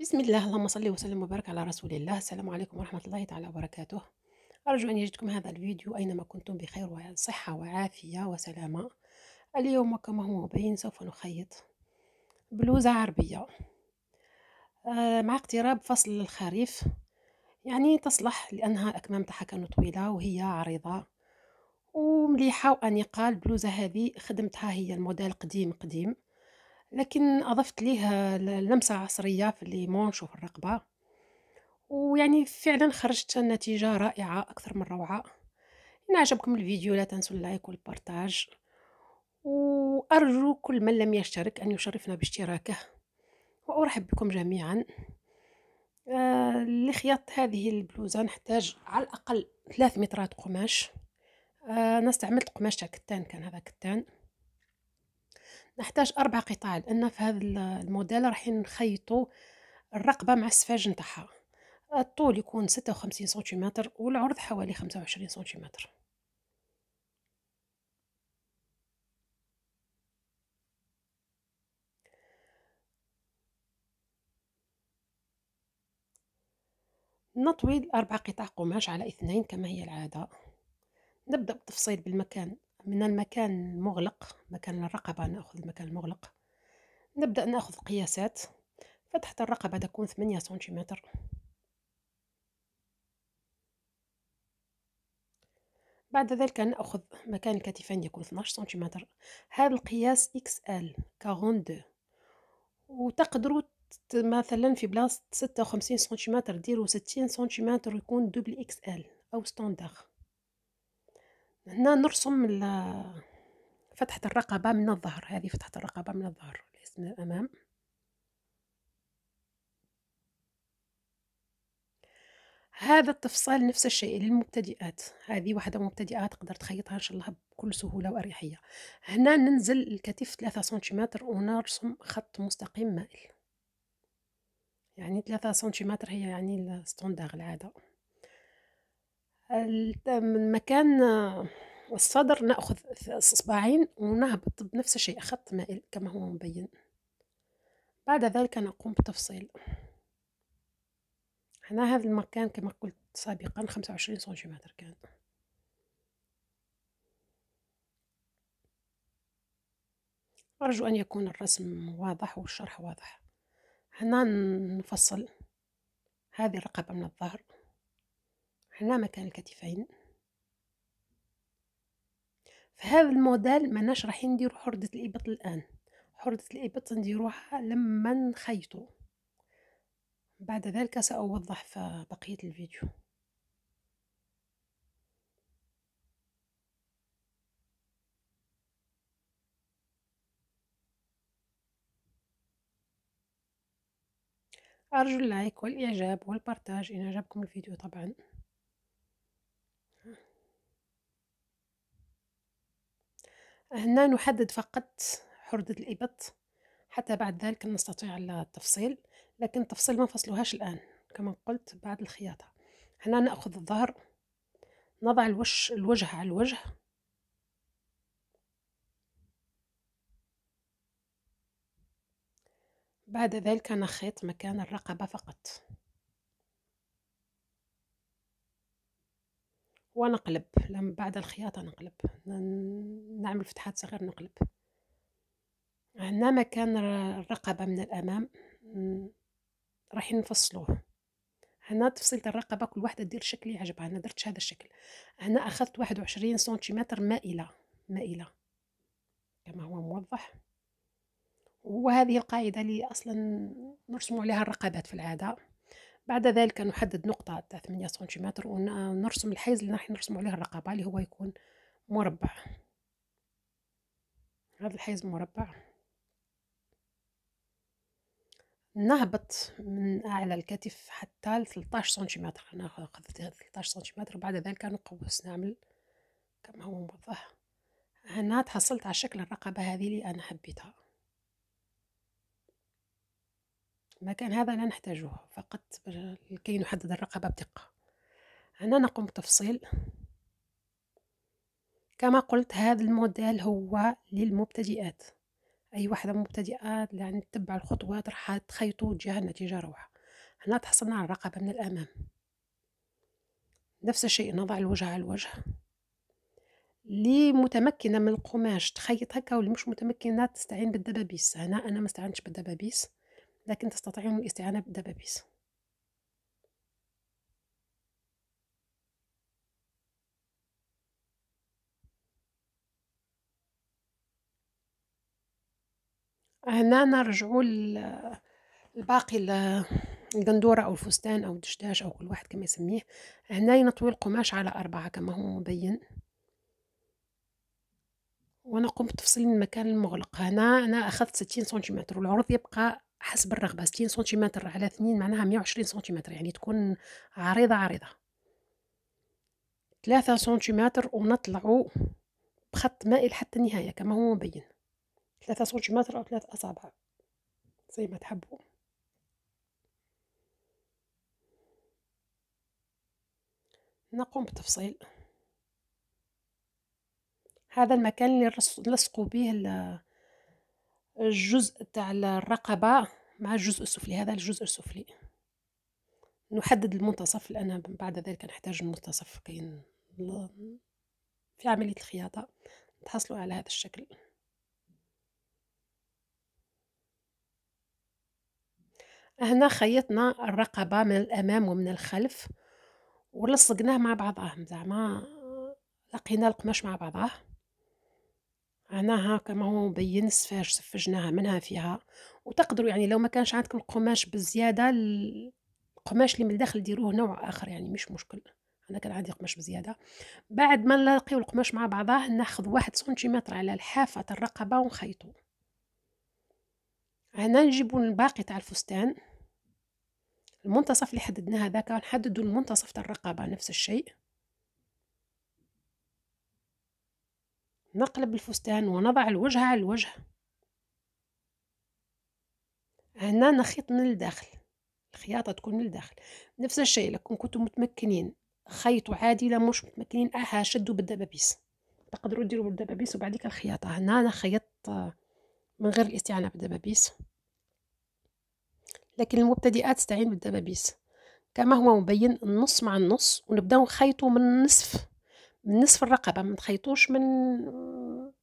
بسم الله اللهم صل وسلم وبارك على رسول الله السلام عليكم ورحمة الله تعالى وبركاته أرجو أن يجدكم هذا الفيديو أينما كنتم بخير وصحة وعافية وسلامة اليوم كما هو مبين سوف نخيط بلوزة عربية آه، مع اقتراب فصل الخريف يعني تصلح لأنها الأكمام تاعها كانوا طويلة وهي عريضة ومليحة وانيقه البلوزه هذه خدمتها هي الموديل قديم قديم لكن أضفت ليه لمسة عصرية في الليمونش وفي الرقبة ويعني فعلا خرجت نتيجة رائعة أكثر من روعة إن عجبكم الفيديو لا تنسوا اللايك والبارتاج وأرجو كل من لم يشترك أن يشرفنا باشتراكه وأرحب بكم جميعا آه لخياطة هذه البلوزة نحتاج على الأقل ثلاث مترات قماش آه أنا استعملت قماش تاع كتان كان هذا كتان نحتاج أربع قطع لأن في هذا الموديل راح نخيطو الرقبة مع السفاج نتاعها الطول يكون ستة وخمسين سنتيمتر والعرض حوالي خمسة وعشرين سنتيمتر نطوي الأربع قطع قماش على اثنين كما هي العادة نبدأ بالتفصيل بالمكان من المكان المغلق مكان الرقبة نأخذ المكان المغلق نبدأ نأخذ قياسات فتحة الرقبة تكون ثمانية سنتيمتر بعد ذلك نأخذ مكان الكتفين يكون 12 سنتيمتر هذا القياس اكس ال 42 وتقدروا مثلا في بلاصة 56 سنتيمتر ديروا 60 سنتيمتر ويكون دوبل اكس ال أو ستاندر هنا نرسم فتحة الرقبة من الظهر هذه فتحة الرقبة من الظهر ليس من الأمام هذا التفصيل نفس الشيء للمبتدئات هذه واحدة مبتدئة تقدر تخيطها إن شاء الله بكل سهولة وأريحية هنا ننزل الكتف 3 سنتيمتر ونرسم خط مستقيم مائل يعني 3 سنتيمتر هي يعني الستوندار العادة من مكان الصدر ناخذ اصبعين ونهبط بنفس الشيء خط مائل كما هو مبين بعد ذلك نقوم بتفصيل هنا هذا المكان كما قلت سابقا خمسة وعشرين سنتيمتر كان أرجو أن يكون الرسم واضح والشرح واضح هنا نفصل هذه الرقبة من الظهر هنا مكان الكتفين في هذا الموديل ماناش رايحين نديرو حردة الإبط الآن حردة الإبط نديروها لما نخيطو بعد ذلك سأوضح في بقية الفيديو أرجو اللايك والإعجاب والبارتاج إن أعجبكم الفيديو طبعاً هنا نحدد فقط حردة الإبط حتى بعد ذلك نستطيع التفصيل لكن التفصيل ما نفصلوهاش الآن كما قلت بعد الخياطة هنا نأخذ الظهر نضع الوش الوجه على الوجه بعد ذلك نخيط مكان الرقبة فقط ونقلب لما بعد الخياطة نقلب نعمل فتحات صغير نقلب هنا مكان الرقبة من الأمام راح نفصلوه هنا تفصيلة الرقبة كل واحدة دير شكل يعجبها أنا درتش هذا الشكل هنا أخذت واحد وعشرين سنتيمتر مائلة مائلة كما هو موضح وهذه القاعدة اللي أصلا نرسم عليها الرقبات في العادة بعد ذلك نحدد نقطة 8 سنتيمتر ونرسم الحيز اللي راح نرسم عليه الرقبة اللي هو يكون مربع هذا الحيز مربع نهبط من أعلى الكتف حتى 13 سنتيمتر ناخذ أخذت 13 سنتيمتر بعد ذلك نقوس نعمل كما هو موضح هنا تحصلت على شكل الرقبة هذه اللي أنا حبيتها المكان هذا لا نحتاجه فقط لكي نحدد الرقبة بدقة هنا نقوم بتفصيل كما قلت هذا الموديل هو للمبتدئات أي وحدة مبتدئة يعني تتبع الخطوات راح تخيطوا تجاه النتيجة روعة هنا تحصلنا على الرقبة من الأمام نفس الشيء نضع الوجه على الوجه لي متمكنة من القماش تخيط هكا واللي مش متمكنة تستعين بالدبابيس هنا أنا ما استعنتش بالدبابيس لكن تستطيعون الاستعانة بالدبابيس هنا نرجعوا الباقي القندورة أو الفستان أو الدشداش أو كل واحد كما يسميه هنا نطوي القماش على أربعة كما هو مبين ونقوم بتفصيل المكان المغلق هنا أنا أخذت ستين سنتيمتر والعرض يبقى حسب الرغبه 60 سنتيمتر على 2 معناها 120 سنتيمتر يعني تكون عريضه عريضه 3 سنتيمتر ونطلعوا بخط مائل حتى النهايه كما هو مبين 3 سنتيمتر او 3 اصابع زي ما تحبوا نقوم بتفصيل هذا المكان اللي نلصقوا به الجزء تاع الرقبة مع الجزء السفلي هذا الجزء السفلي نحدد المنتصف لأن بعد ذلك نحتاج المنتصف كي في عملية الخياطة تحصلوا على هذا الشكل هنا خيطنا الرقبة من الأمام ومن الخلف ولصقناه مع بعضاه زعما لقينا القماش مع بعضاه هنا هاكا ما هو مبين السفاج سفجناها منها فيها وتقدروا يعني لو ما كانش عندكم القماش بزياده القماش اللي من الداخل ديروه نوع آخر يعني مش مشكل أنا كان عندي قماش بزيادة بعد ما نلاقيو القماش مع بعضاه ناخذ واحد سنتيمتر على حافة الرقبة ونخيطو هنا نجيبو الباقي تاع الفستان المنتصف اللي حددناه هذاك نحددو المنتصف تاع الرقبة نفس الشيء نقلب الفستان ونضع الوجه على الوجه هنا نخيط من الداخل الخياطة تكون من الداخل نفس الشيء لكم كنتم متمكنين خيطوا عادي لا مش متمكنين اها شدوا بالدبابيس تقدروا ديروا بالدبابيس وبعديك الخياطة هنا أنا خيطت من غير الاستعانة بالدبابيس لكن المبتدئات تستعين بالدبابيس كما هو مبين النص مع النص ونبداو نخيطوا من النصف من نصف الرقبه ما نخيطوش من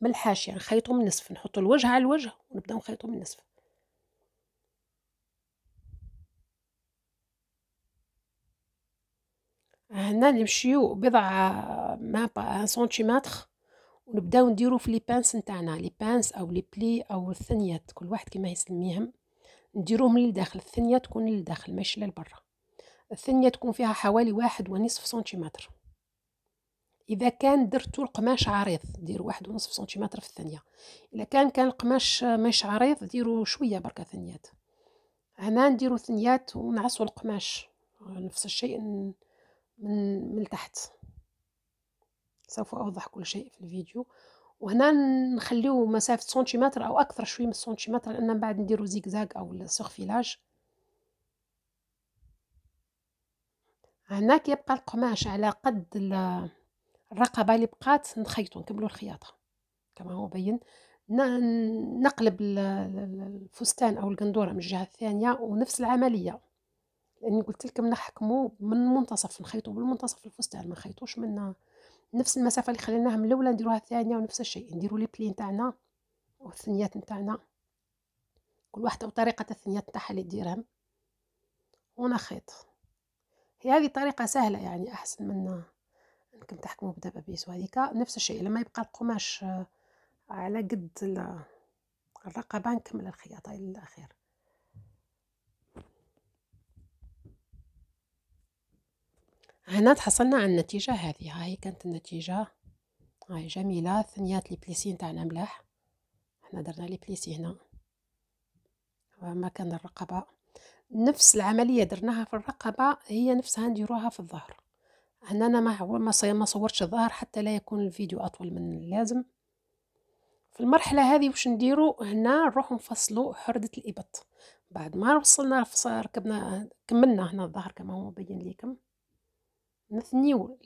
من الحاشيه نخيطو يعني من نصف نحطو الوجه على الوجه ونبداو نخيطو من نصف هنا نمشيو بضعة ما سنتيمتر ونبداو نديرو في لي بانس نتاعنا لي بانس او لي بلي او الثنيات كل واحد كيما يسميهم نديروهم للداخل الثنية تكون للداخل ماشي للبرا الثنية تكون فيها حوالي واحد ونصف سنتيمتر اذا كان درتو القماش عريض ديروا واحد ونصف سنتيمتر في الثانيه اذا كان كان القماش مش عريض ديروا شويه بركه ثنيات هنا نديروا ثنيات ونعصوا القماش نفس الشيء من من تحت سوف اوضح كل شيء في الفيديو وهنا نخليو مسافه سنتيمتر او اكثر شوي من سنتيمتر لان من بعد نديرو زيكزاك او السيرفيلاج هناك يبقى القماش على قد الرقبه اللي بقات نخيطو نكملو الخياطه كما هو بين نقلب الفستان او القندوره من الجهه الثانيه ونفس العمليه لاني قلت لكم نحكمو من المنتصف نخيطو بالمنتصف الفستان ما نخيطوش من نفس المسافه اللي خليناها من الاولى نديروها الثانيه ونفس الشيء نديرو لي بلين تاعنا والثنيات نتاعنا كل واحده وطريقه الثنيات نتاعها اللي ديرهم ونخيط هي هذه طريقه سهله يعني احسن من انكم تحكموا بيسو وهذيك نفس الشيء لما يبقى القماش آه، على قد الرقبه نكمل الخياطه الى الاخير هنا تحصلنا على النتيجه هذه هي كانت النتيجه هاي جميله ثنيات لي بليسي تاعنا ملاح حنا درنا لي بليسي هنا مكان الرقبه نفس العمليه درناها في الرقبه هي نفسها نديروها في الظهر هنا أنا ما هو ما صورتش الظهر حتى لا يكون الفيديو أطول من اللازم في المرحلة هذه واش نديرو هنا نروحو نفصلو حردة الإبط بعد ما وصلنا ركبنا كملنا هنا الظهر كما هو مبين ليكم نثنيو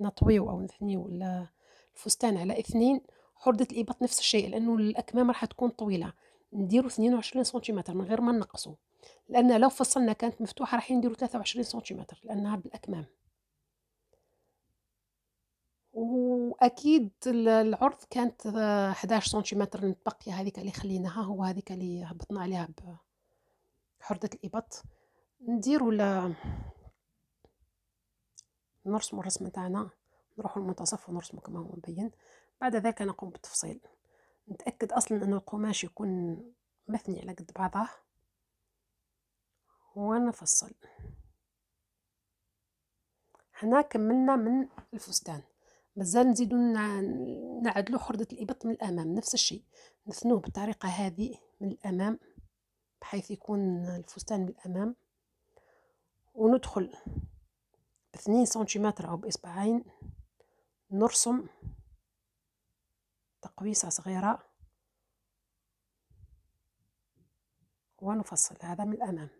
نطويو أو نثنيو الفستان على اثنين حردة الإبط نفس الشيء لأنه الأكمام راح تكون طويلة نديرو 22 سنتيمتر من غير ما نقصو لأن لو فصلنا كانت مفتوحة راح نديرو 23 سنتيمتر لأنها بالأكمام وأكيد ال العرض كانت 11 آه، سنتيمتر المتبقية هاذيك اللي خليناها هو هاذيك اللي هبطنا عليها بحردة الإبط نديرو ال نرسمو الرسمة تاعنا نروحو المنتصف ونرسمو كما هو مبين بعد ذلك نقوم بالتفصيل نتأكد أصلا أن القماش يكون مثني على قد بعضه ونفصل هنا كملنا من الفستان مازال نزيدو نعدلو خردة الإبط من الأمام نفس الشيء نثنوه بالطريقة هذه من الأمام بحيث يكون الفستان من الأمام وندخل باثنين سنتيمتر أو بإصبعين نرسم تقويسة صغيرة ونفصل هذا من الأمام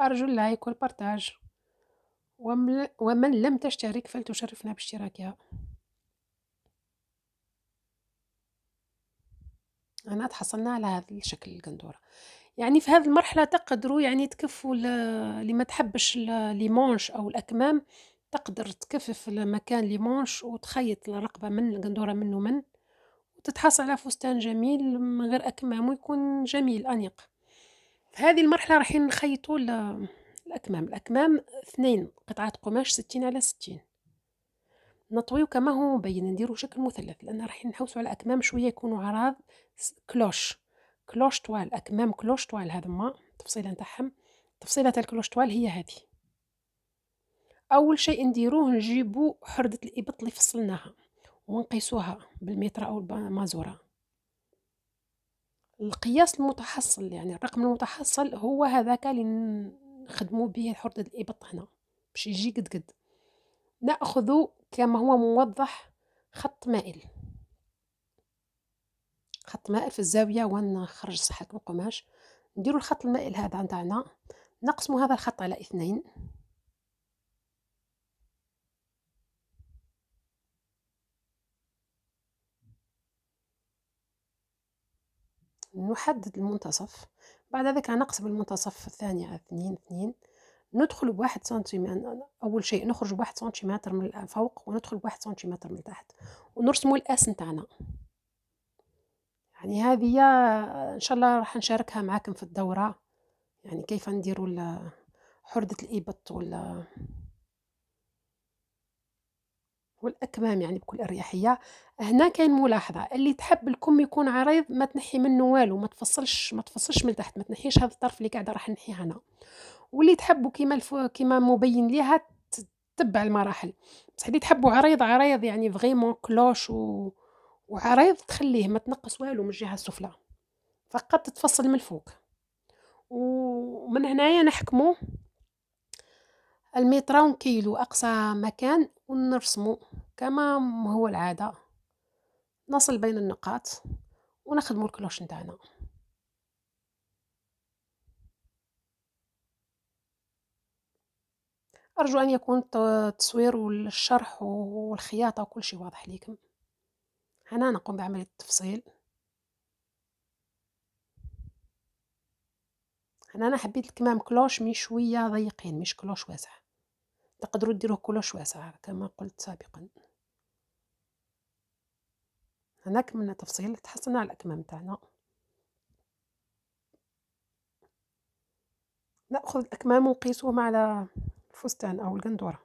أرجو اللايك والبرتاج ومن لم تشترك فلتشرفنا باشتراكها هنا تحصلنا على هذا الشكل القندورة يعني في هذه المرحلة تقدروا يعني تكفوا اللي ما تحبش ليمونش أو الأكمام تقدر تكفف مكان ليمونش وتخيط الرقبة من القندورة منه من وتتحصل على فستان جميل من غير أكمام ويكون جميل أنيق هذه المرحله راح نخيطوا الاكمام الاكمام اثنين قطعات قماش ستين على ستين نطويو كما هو مبين نديرو شكل مثلث لان راح نحوسو على اكمام شويه يكونوا عراض كلوش كلوش طوال اكمام كلوش طوال هذا ما التفصيله نتاعهم تفصيله الكلوش طوال هي هذه اول شيء نديروه نجيبو حرده الابط اللي فصلناها ونقيسوها بالمتر او بالمازوره القياس المتحصل يعني الرقم المتحصل هو هذاك اللي نخدمو به حردة الإبط هنا باش يجي قد قد نأخذ كما هو موضح خط مائل خط مائل في الزاوية خرج صحة القماش نديرو الخط المائل هذا نتاعنا نقسمو هذا الخط على اثنين نحدد المنتصف بعد ذلك نقسم المنتصف الثاني على اثنين اثنين ندخل بواحد سنتيمتر أول شيء نخرج بواحد سنتيمتر من فوق وندخل بواحد سنتيمتر من تحت ونرسم الأس نتاعنا يعني هذه إن شاء الله راح نشاركها معاكم في الدورة يعني كيف نديروا حردة الإبط ولا والأكمام يعني بكل أريحية هنا كاين ملاحظة اللي تحب الكم يكون عريض ما تنحي منه والو ما تفصلش ما تفصلش من تحت ما تنحيش هذا الطرف اللي قاعدة راح نحيه أنا واللي تحبوا كيما كيما مبين ليها تتبع المراحل بصح اللي تحبوا عريض عريض يعني فغيمون كلوش و... وعريض تخليه ما تنقص والو من الجهة السفلى فقط تفصل من الفوق ومن هنايا نحكمو المتر كيلو أقصى مكان ونرسمو كما هو العادة نصل بين النقاط ونخدمو الكلوش نتاعنا أرجو أن يكون التصوير والشرح والخياطة وكل شيء واضح ليكم هنا نقوم بعملية التفصيل هنا أنا حبيت الكمام كلوش مي شوية ضيقين مش كلوش واسع تقدروا ديروه كلوش واسع كما قلت سابقا هنا كملنا تفصيل تحصلنا على الاكمام تاعنا ناخذ الاكمام ونقيسوهم على الفستان او القندوره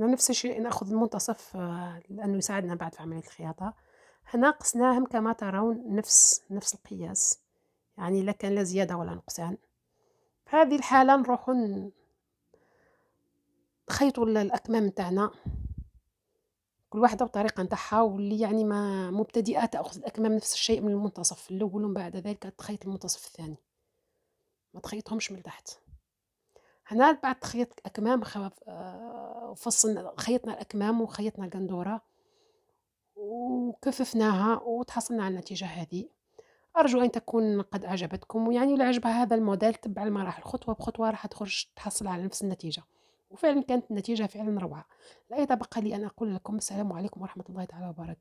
نفس الشيء ناخذ المنتصف آه، لانه يساعدنا بعد في عمليه الخياطه هنا قسناهم كما ترون نفس نفس القياس يعني لا كان لا زياده ولا نقصان في هذه الحاله نروحو نخيطوا الاكمام نتاعنا كل واحده بطريقه نتاعها واللي يعني ما مبتدئه تاخذ الاكمام نفس الشيء من المنتصف الاول ومن بعد ذلك تخيط المنتصف الثاني ما تخيطهمش من تحت هنا بعد تخيط الاكمام آه، خيطنا الاكمام وخيطنا القندوره وكففناها وتحصلنا على النتيجة هذه أرجو أن تكون قد أعجبتكم ويعني اللي عجبها هذا الموديل تبع المراحل خطوة بخطوة راح تخرج تحصل على نفس النتيجة وفعلا كانت النتيجة فعلا روعة لا يتبقى لي أن أقول لكم السلام عليكم ورحمة الله تعالى وبركاته